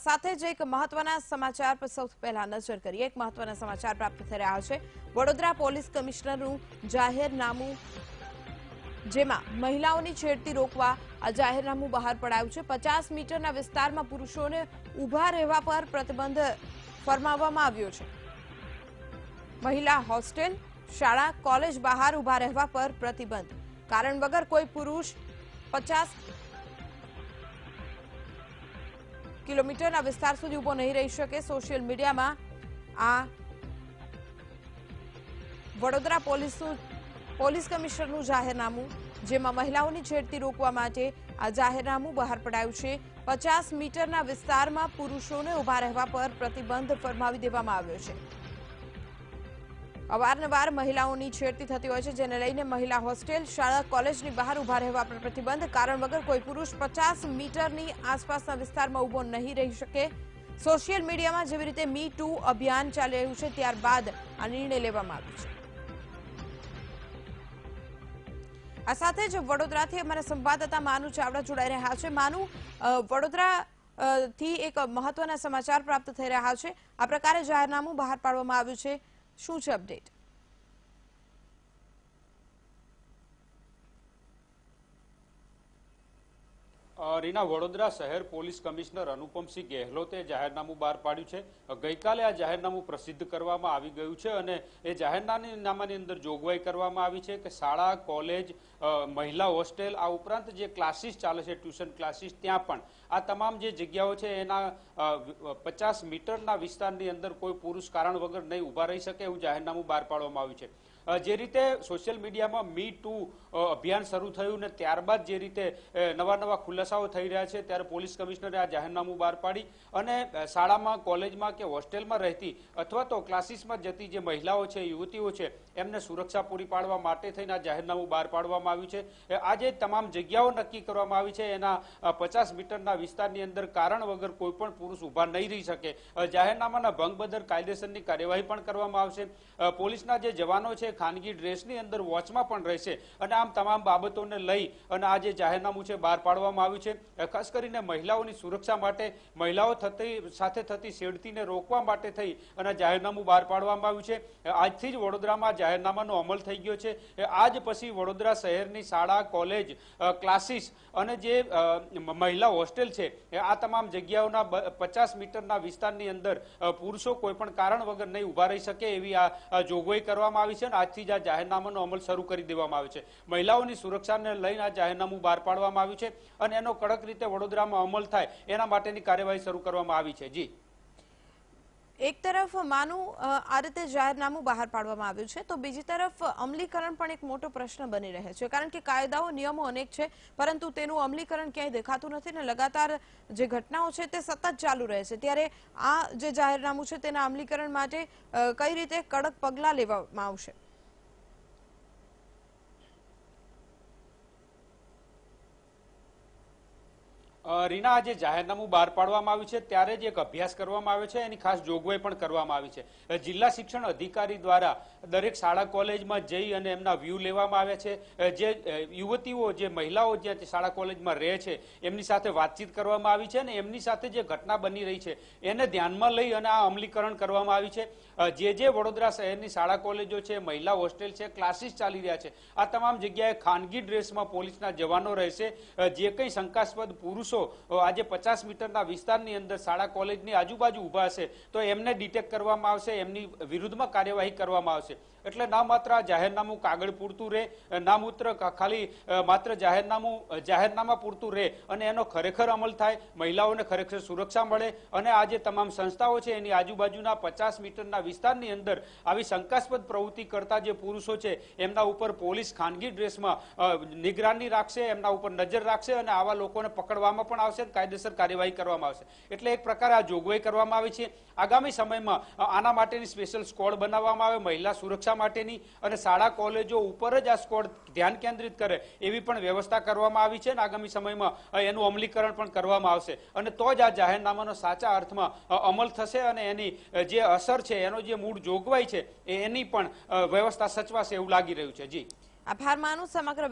સાથે જ એક મહત્વના સમાચાર પર સૌથી પહેલા નજર કરીએ એક મહત્વના સમાચાર પ્રાપ્ત થઈ રહ્યા છે વડોદરા પોલીસ કમિશનરનું જાહેરનામું જેમાં મહિલાઓની છેડતી રોકવા આ જાહેરનામું બહાર પડાયું છે પચાસ મીટરના વિસ્તારમાં પુરુષોને ઊભા રહેવા પર પ્રતિબંધ ફરમાવવામાં આવ્યો છે મહિલા હોસ્ટેલ શાળા કોલેજ બહાર ઊભા રહેવા પર પ્રતિબંધ કારણ વગર કોઈ પુરુષ પચાસ કિલોમીટરના વિસ્તાર સુધી ઉભો નહીં રહી શકે સોશિયલ મીડિયામાં આ વડોદરા પોલીસનું પોલીસ કમિશનરનું જાહેરનામું જેમાં મહિલાઓની છેડતી રોકવા માટે આ જાહેરનામું બહાર પડાયું છે પચાસ મીટરના વિસ્તારમાં પુરુષોને ઉભા રહેવા પર પ્રતિબંધ ફરમાવી દેવામાં આવ્યો છે અવારનવાર મહિલાઓની છેડતી થતી હોય છે જેને લઈને મહિલા હોસ્ટેલ શાળા કોલેજની બહાર ઉભા રહેવા પર પ્રતિબંધ કારણ વગર કોઈ પુરુષ પચાસ મીટરની આસપાસના વિસ્તારમાં ઉભો નહીં રહી શકે સોશિયલ મીડિયામાં જેવી રીતે મી ટુ અભિયાન ચાલી રહ્યું છે ત્યારબાદ આ નિર્ણય લેવામાં આવ્યો છે આ સાથે જ વડોદરાથી અમારા સંવાદદાતા માનુ ચાવડા જોડાઈ રહ્યા છે માનુ વડોદરા થી એક મહત્વના સમાચાર પ્રાપ્ત થઈ રહ્યા છે આ પ્રકારે જાહેરનામું બહાર પાડવામાં આવ્યું છે Shoot update. રીના વડોદરા શહેર પોલીસ કમિશનર અનુપમસિંહ ગેહલોતે જાહેરનામું બહાર પાડ્યું છે ગઈકાલે આ જાહેરનામું પ્રસિદ્ધ કરવામાં આવી ગયું છે અને એ જાહેરનામાની અંદર જોગવાઈ કરવામાં આવી છે કે શાળા કોલેજ મહિલા હોસ્ટેલ આ ઉપરાંત જે ક્લાસીસ ચાલે છે ટ્યુશન ક્લાસીસ ત્યાં પણ આ તમામ જે જગ્યાઓ છે એના પચાસ મીટરના વિસ્તારની અંદર કોઈ પુરુષ કારણ વગર નહીં ઊભા રહી શકે એવું જાહેરનામું બહાર પાડવામાં આવ્યું છે જે રીતે સોશિયલ મીડિયામાં મી ટુ અભિયાન શરૂ થયું ને ત્યારબાદ જે રીતે નવા નવા ખુલાસાઓ થઈ રહ્યા છે ત્યારે પોલીસ કમિશનરે આ જાહેરનામું બહાર પાડી અને શાળામાં કોલેજમાં કે હોસ્ટેલમાં રહેતી અથવા તો ક્લાસીસમાં જતી જે મહિલાઓ છે યુવતીઓ છે એમને સુરક્ષા પૂરી પાડવા માટે થઈને આ જાહેરનામું બહાર પાડવામાં આવ્યું છે આજે તમામ જગ્યાઓ નક્કી કરવામાં આવી છે એના પચાસ મીટરના વિસ્તારની અંદર કારણ વગર કોઈ પણ પુરુષ ઊભા નહીં રહી શકે જાહેરનામાના ભંગ બદલ કાયદેસરની કાર્યવાહી પણ કરવામાં આવશે પોલીસના જે જવાનો છે ખાનગી ડ્રેસની અંદર વોચમાં પણ રહેશે અને આમ તમામ બાબતોને લઈ અને આ જે જાહેરનામું છે બહાર પાડવામાં આવ્યું છે ખાસ કરીને મહિલાઓની સુરક્ષા માટે મહિલાઓ થતી સાથે થતી શેડતીને રોકવા માટે થઈ અને જાહેરનામું બહાર પાડવામાં આવ્યું છે આજથી જ વડોદરામાં જાહેરનામાનો અમલ થઈ ગયો છે આજ પછી વડોદરા શહેરની શાળા કોલેજ ક્લાસીસ અને જે મહિલા હોસ્ટેલ છે આ તમામ જગ્યાઓના પચાસ મીટરના વિસ્તારની અંદર પુરુષો કોઈપણ કારણ વગર નહીં ઉભા રહી શકે એવી આ જોગવાઈ કરવામાં આવી છે અને આજથી જ આ જાહેરનામાનો અમલ શરૂ કરી દેવામાં આવે છે મહિલાઓની સુરક્ષાને લઈને આ જાહેરનામું બહાર પાડવામાં આવ્યું છે અને એનો કડક રીતે વડોદરામાં અમલ થાય એના માટેની કાર્યવાહી શરૂ કરવામાં આવી છે જી એક તરફ માનું આ રીતે જાહેરનામું બહાર પાડવામાં આવ્યું છે તો બીજી તરફ અમલીકરણ પણ એક મોટો પ્રશ્ન બની રહે છે કારણ કે કાયદાઓ નિયમો અનેક છે પરંતુ તેનું અમલીકરણ ક્યાંય દેખાતું નથી ને લગાતાર જે ઘટનાઓ છે તે સતત ચાલુ રહે છે ત્યારે આ જે જાહેરનામું છે તેના અમલીકરણ માટે કઈ રીતે કડક પગલાં લેવામાં આવશે રીના આજે જાહેરનામું બહાર પાડવામાં આવ્યું છે ત્યારે જ એક અભ્યાસ કરવામાં આવ્યો છે એની ખાસ જોગવાઈ પણ કરવામાં આવી છે જિલ્લા શિક્ષણ અધિકારી દ્વારા દરેક શાળા કોલેજમાં જઈ અને એમના વ્યૂ લેવામાં આવ્યા છે જે યુવતીઓ જે મહિલાઓ જે શાળા કોલેજમાં રહે છે એમની સાથે વાતચીત કરવામાં આવી છે અને એમની સાથે જે ઘટના બની રહી છે એને ધ્યાનમાં લઈ અને આ અમલીકરણ કરવામાં આવી છે જે જે વડોદરા શહેરની શાળા કોલેજો છે મહિલા હોસ્ટેલ છે ક્લાસીસ ચાલી રહ્યા છે આ તમામ જગ્યાએ ખાનગી ડ્રેસમાં પોલીસના જવાનો રહેશે જે કંઈ શંકાસ્પદ પુરુષો માણસો આજે પચાસ મીટરના વિસ્તારની અંદર શાળા કોલેજની આજુબાજુ ઊભા હશે તો એમને ડિટેક્ટ કરવામાં આવશે એમની વિરુદ્ધમાં કાર્યવાહી કરવામાં આવશે એટલે ના માત્ર જાહેરનામું કાગળ પૂરતું રહે ના મૂત્ર ખાલી માત્ર જાહેરનામું જાહેરનામા પૂરતું રહે અને એનો ખરેખર અમલ થાય મહિલાઓને ખરેખર સુરક્ષા મળે અને આ જે તમામ સંસ્થાઓ છે એની આજુબાજુના પચાસ મીટરના વિસ્તારની અંદર આવી શંકાસ્પદ પ્રવૃત્તિ કરતા જે પુરુષો છે એમના ઉપર પોલીસ ખાનગી ડ્રેસમાં નિગરાની રાખશે એમના ઉપર નજર રાખશે અને આવા લોકોને પકડવામાં પણ આવશે કાયદેસર કાર્યવાહી કરવામાં આવશે એટલે એક પ્રકારે આ જોગવાઈ કરવામાં આવી છે આગામી સમયમાં આના માટેની સ્પેશિયલ સ્કોડ બનાવવામાં આવે મહિલા સુરક્ષા માટેની અને શાળા કોલેજો ઉપર જ આ સ્કોડ ધ્યાન કેન્દ્રિત કરે એવી પણ વ્યવસ્થા કરવામાં આવી છે અને આગામી સમયમાં એનું અમલીકરણ પણ કરવામાં આવશે અને તો જ આ જાહેરનામાનો સાચા અર્થમાં અમલ થશે અને એની જે અસર છે એનો જે મૂળ જોગવાઈ છે એની પણ વ્યવસ્થા સચવાશે એવું લાગી રહ્યું છે જી આભાર માનું સમગ્ર